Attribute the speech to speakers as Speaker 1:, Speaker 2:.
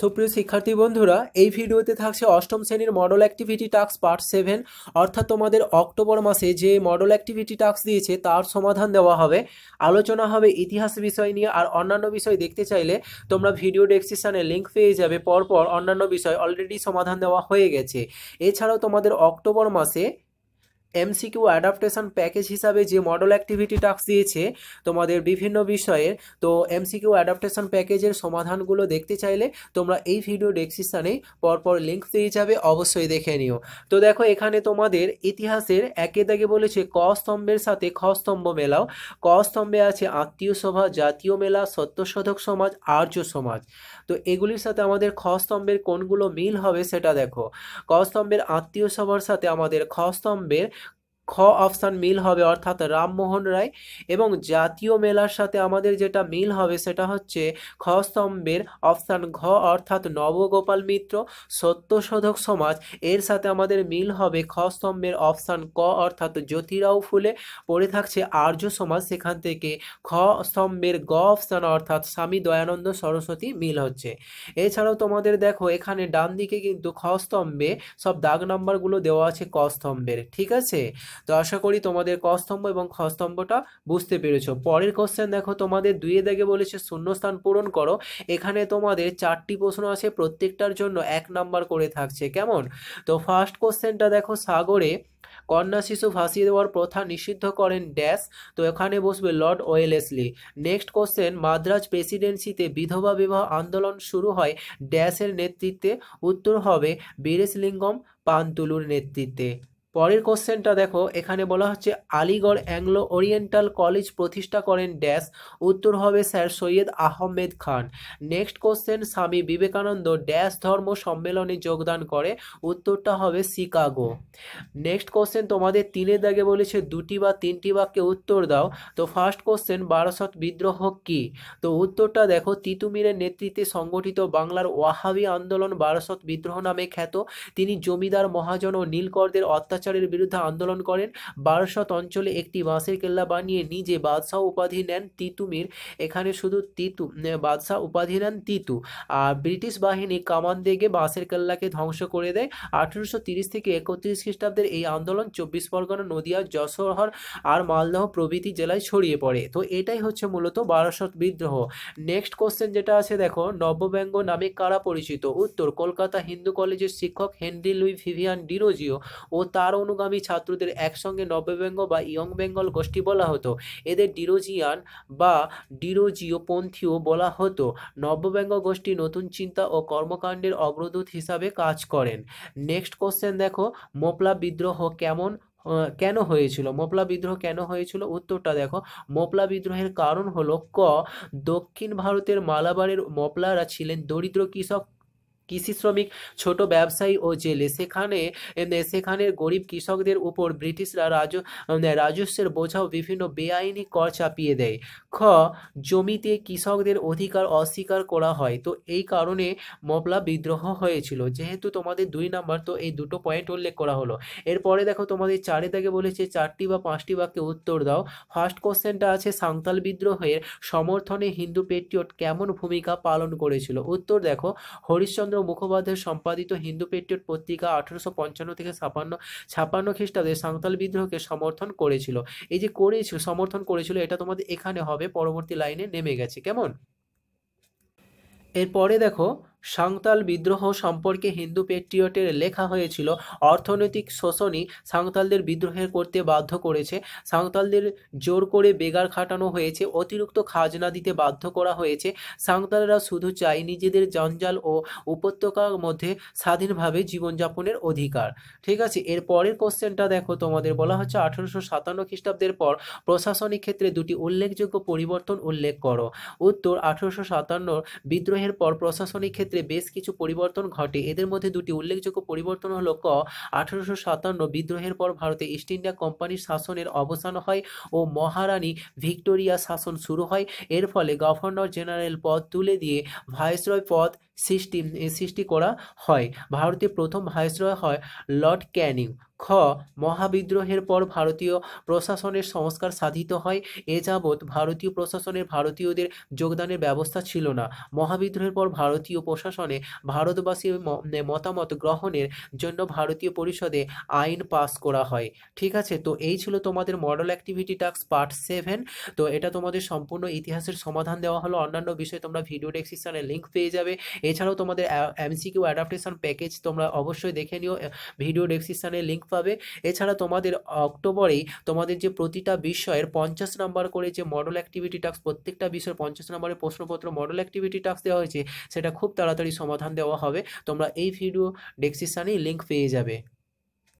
Speaker 1: সুপ্রিয় শিক্ষার্থী বন্ধুরা এই ভিডিওতে থাকছে অষ্টম শ্রেণীর model activity task part seven অর্থাৎ তোমাদের অক্টোবর মাসে যে মডেল অ্যাক্টিভিটি টাস্ক দিয়েছে তার সমাধান দেওয়া হবে আলোচনা হবে ইতিহাস বিষয় নিয়ে আর অন্যান্য বিষয় দেখতে চাইলে তোমরা ভিডিও ডেসক্রিপশানে লিঙ্ক পেয়ে যাবে পরপর অন্যান্য বিষয় অলরেডি সমাধান দেওয়া হয়ে গেছে এছাড়াও তোমাদের অক্টোবর মাসে এমসিকিউ অ্যাডাপ্টেশন প্যাকেজ হিসাবে যে মডেল অ্যাক্টিভিটি টাস্ক দিয়েছে তোমাদের বিভিন্ন বিষয়ের তো এমসিকিউ অ্যাডাপ্টেশন প্যাকেজের সমাধানগুলো দেখতে চাইলে তোমরা এই ভিডিও ডেসক্রিপশানে পরপর লিঙ্ক দিয়ে যাবে অবশ্যই দেখে নিও তো দেখো এখানে তোমাদের ইতিহাসের একে দাগে বলেছে ক স্তম্ভের সাথে খ স্তম্ভ মেলাও ক স্তম্ভে আছে আত্মীয় সভা জাতীয় মেলা সত্যশোধক সমাজ আর্য সমাজ তো এগুলির সাথে আমাদের খ স্তম্ভের কোনগুলো মিল হবে সেটা দেখো ক স্তম্ভের আত্মীয় সভার সাথে আমাদের খ স্তম্ভের খ অপশান মিল হবে অর্থাৎ রামমোহন রায় এবং জাতীয় মেলার সাথে আমাদের যেটা মিল হবে সেটা হচ্ছে খ স্তম্ভের অপশান ঘ অর্থাৎ নবগোপাল মিত্র সত্যশোধক সমাজ এর সাথে আমাদের মিল হবে খ স্তম্ভের অপশান ক অর্থাৎ জ্যোতিরাও ফুলে পড়ে থাকছে আর্য সমাজ সেখান থেকে খ স্তম্ভের গ অপশান অর্থাৎ স্বামী দয়ানন্দ সরস্বতী মিল হচ্ছে এছাড়াও তোমাদের দেখো এখানে ডান দিকে কিন্তু খ স্তম্ভে সব দাগ নাম্বারগুলো দেওয়া আছে ক স্তম্ভের ঠিক আছে তো আশা করি তোমাদের ক স্তম্ভ এবং খ স্তম্ভটা বুঝতে পেরেছ পরের কোশ্চেন দেখো তোমাদের দুইয়ে দাগে বলেছে শূন্যস্থান পূরণ করো এখানে তোমাদের চারটি প্রশ্ন আছে প্রত্যেকটার জন্য এক নাম্বার করে থাকছে কেমন তো ফার্স্ট কোশ্চেনটা দেখো সাগরে কন্যা শিশু ফাঁসিয়ে দেওয়ার প্রথা নিষিদ্ধ করেন ড্যাশ তো এখানে বসবে Lord Wellesley next question Madras প্রেসিডেন্সিতে বিধবা বিবাহ আন্দোলন শুরু হয় ড্যাশের নেতৃত্বে উত্তর হবে লিঙ্গম পান্তুলুর নেতৃত্বে পরের কোশ্চেনটা দেখো এখানে বলা হচ্ছে আলিগড় অ্যাংলো ওরিয়েন্টাল কলেজ প্রতিষ্ঠা করেন ড্যাশ উত্তর হবে sir Syed Ahmed Khan next question Swami Vivekananda dash ধর্ম সম্মেলনে যোগদান করে উত্তরটা হবে শিকাগো নেক্সট কোশ্চেন তোমাদের তিনের দাগে বলেছে দুটি বা তিনটি বাক্যে উত্তর দাও তো ফার্স্ট কোশ্চেন বারাসত বিদ্রোহ কী তো উত্তরটা দেখো তিতুমিরের নেতৃত্বে সংগঠিত বাংলার ওয়াহাবি আন্দোলন বারাসত বিদ্রোহ নামে খ্যাত তিনি জমিদার মহাজন ও নীলকরদের অত্যাচার অত্যাচারের বিরুদ্ধে আন্দোলন করেন বারাসত অঞ্চলে একটি বাঁশের কেল্লা বানিয়ে নিজে বাদশাহ উপাধি নেন তিতুমির এখানে শুধু তিতু বাদশাহ উপাধি নেন তিতু আর ব্রিটিশ বাহিনী কামান দেগে বাঁশের কেল্লাকে ধ্বংস করে দেয় আঠেরোশো থেকে একত্রিশ খ্রিস্টাব্দের এই আন্দোলন চব্বিশ পরগনা নদিয়া যশোহর আর মালদহ প্রভৃতি জেলায় ছড়িয়ে পড়ে তো এটাই হচ্ছে মূলত বারাসত বিদ্রোহ নেক্সট কোশ্চেন যেটা আছে দেখো নব্যব্যঙ্গ নামে কারা পরিচিত উত্তর কলকাতা হিন্দু কলেজের শিক্ষক হেনরি লুই ভিভিয়ান ডিরোজিও ও তার অনুগামী ছাত্রদের একসঙ্গে নব্যবেঙ্গ বা ইয়ং বেঙ্গল গোষ্ঠী বলা হতো এদের ডিরোজিয়ান বা ডিরোজিওপন্থীও বলা হতো নব্যবেঙ্গ গোষ্ঠী নতুন চিন্তা ও কর্মকাণ্ডের অগ্রদূত হিসাবে কাজ করেন নেক্সট কোশ্চেন দেখো মোপলা বিদ্রোহ কেমন কেন হয়েছিল মোপলা বিদ্রোহ কেন হয়েছিল উত্তরটা দেখো মোপলা বিদ্রোহের কারণ হলো ক দক্ষিণ ভারতের মালাবারের মোপলারা ছিলেন দরিদ্র কৃষক কৃষি শ্রমিক ছোট ব্যবসায়ী ও জেলে সেখানে সেখানে গরিব কৃষকদের উপর ব্রিটিশরা রাজ রাজস্বের বোঝাও বিভিন্ন বেআইনি কর চাপিয়ে দেয় খ জমিতে কৃষকদের অধিকার অস্বীকার করা হয় তো এই কারণে মবলা বিদ্রোহ হয়েছিল যেহেতু তোমাদের দুই নাম্বার তো এই দুটো পয়েন্ট উল্লেখ করা হলো এরপরে দেখো তোমাদের চারে দাগে বলেছে চারটি বা পাঁচটি বাক্যে উত্তর দাও ফার্স্ট কোশ্চেনটা আছে সাঁওতাল বিদ্রোহের সমর্থনে হিন্দু পেট্রিয়ট কেমন ভূমিকা পালন করেছিল উত্তর দেখো হরিশ্চন্দ্র রাজেন্দ্র মুখোপাধ্যায় সম্পাদিত হিন্দু পেট্রিয়ট পত্রিকা আঠেরোশো পঞ্চান্ন থেকে ছাপান্ন ছাপান্ন খ্রিস্টাব্দে সাঁওতাল বিদ্রোহকে সমর্থন করেছিল এই যে করেছিল সমর্থন করেছিল এটা তোমাদের এখানে হবে পরবর্তী লাইনে নেমে গেছে কেমন এরপরে দেখো সাঁওতাল বিদ্রোহ সম্পর্কে হিন্দু পেট্রিয়টের লেখা হয়েছিল অর্থনৈতিক শোষণই সাঁওতালদের বিদ্রোহের করতে বাধ্য করেছে সাঁওতালদের জোর করে বেগার খাটানো হয়েছে অতিরিক্ত খাজনা দিতে বাধ্য করা হয়েছে সাঁওতালরা শুধু চায় নিজেদের জঞ্জাল ও উপত্যকার মধ্যে স্বাধীনভাবে জীবনযাপনের অধিকার ঠিক আছে এর পরের কোশ্চেনটা দেখো তোমাদের বলা হচ্ছে আঠেরোশো সাতান্ন খ্রিস্টাব্দের পর প্রশাসনিক ক্ষেত্রে দুটি উল্লেখযোগ্য পরিবর্তন উল্লেখ করো উত্তর আঠেরোশো সাতান্নর বিদ্রোহের পর প্রশাসনিক ক্ষেত্রে ক্ষেত্রে বেশ কিছু পরিবর্তন ঘটে এদের মধ্যে দুটি উল্লেখযোগ্য পরিবর্তন হলো ক আঠারোশো সাতান্ন বিদ্রোহের পর ভারতে ইস্ট ইন্ডিয়া কোম্পানির শাসনের অবসান হয় ও মহারানী ভিক্টোরিয়া শাসন শুরু হয় এর ফলে গভর্নর জেনারেল পদ তুলে দিয়ে ভাইসরয় পদ সৃষ্টি সৃষ্টি করা হয় ভারতে প্রথম ভাইসরয় হয় লর্ড ক্যানিং খ মহাবিদ্রোহের পর ভারতীয় প্রশাসনের সংস্কার সাধিত হয় এ যাবৎ ভারতীয় প্রশাসনের ভারতীয়দের যোগদানের ব্যবস্থা ছিল না মহাবিদ্রোহের পর ভারতীয় প্রশাসনে ভারতবাসী মতামত গ্রহণের জন্য ভারতীয় পরিষদে আইন পাস করা হয় ঠিক আছে তো এই ছিল তোমাদের model activity task part seven তো এটা তোমাদের সম্পূর্ণ ইতিহাসের সমাধান দেওয়া হলো অন্যান্য বিষয়ে তোমরা ভিডিও ডেসক্রিপশানে লিঙ্ক পেয়ে যাবে এছাড়াও তোমাদের এমসিকিউ অ্যাডাপ্টেশন প্যাকেজ তোমরা অবশ্যই দেখে নিও ভিডিও ডেসক্রিপশানে লিঙ্ক পাবে এছাড়া তোমাদের অক্টোবরেই তোমাদের যে প্রতিটা বিষয়ের পঞ্চাশ নাম্বার করে যে মডেল অ্যাক্টিভিটি টাস্ক প্রত্যেকটা বিষয়ের পঞ্চাশ নাম্বারের প্রশ্নপত্র মডেল অ্যাক্টিভিটি টাস্ক দেওয়া হয়েছে সেটা খুব তাড়াতাড়ি সমাধান দেওয়া হবে তোমরা এই ভিডিও ডেসক্রিপশানেই লিঙ্ক পেয়ে যাবে